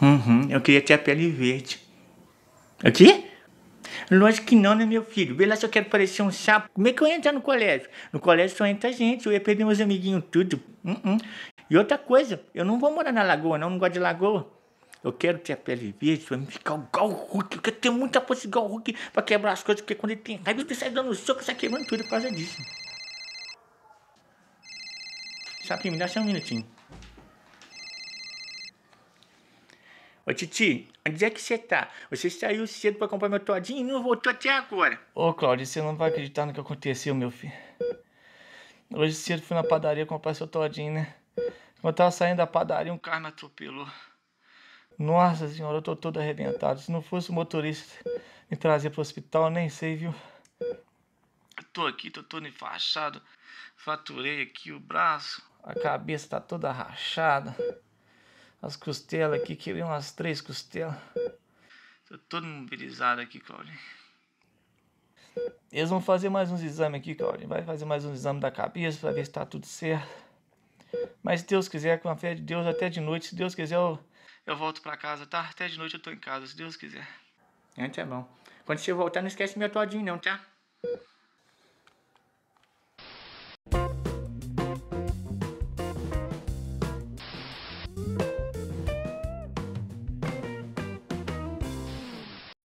Uhum, eu queria ter a pele verde. O quê? Lógico que não, né, meu filho? Vê lá se eu quero parecer um sapo. Como é que eu ia entrar no colégio? No colégio só entra gente, eu ia perder meus amiguinhos tudo. Uh E outra coisa, eu não vou morar na lagoa, não, não gosto de lagoa. Eu quero ter a pele verde pra me ficar igual o Hulk. Eu quero ter muita força igual o Hulk pra quebrar as coisas, porque quando ele tem raiva, ele sai dando soco, sai queimando tudo por causa disso. Sapinho, me dá só um minutinho. Ô Titi, onde é que você tá? Você saiu cedo pra comprar meu todinho e não voltou até agora. Ô Claudio, você não vai acreditar no que aconteceu, meu filho. Hoje cedo fui na padaria comprar seu todinho, né? Quando eu tava saindo da padaria, um carro me atropelou. Nossa senhora, eu tô todo arrebentado. Se não fosse o motorista me trazer pro hospital, eu nem sei, viu? Eu tô aqui, tô todo enfaixado. Faturei aqui o braço. A cabeça tá toda rachada as costelas aqui, quebrei umas três costelas. Tô todo mobilizado aqui, Claudinho. Eles vão fazer mais uns exames aqui, Claudinho. Vai fazer mais uns exames da cabeça pra ver se tá tudo certo. Mas se Deus quiser, com a fé de Deus, até de noite, se Deus quiser, eu, eu volto pra casa, tá? Até de noite eu tô em casa, se Deus quiser. Antes é bom. Quando você voltar, não esquece meu todinho não, tá?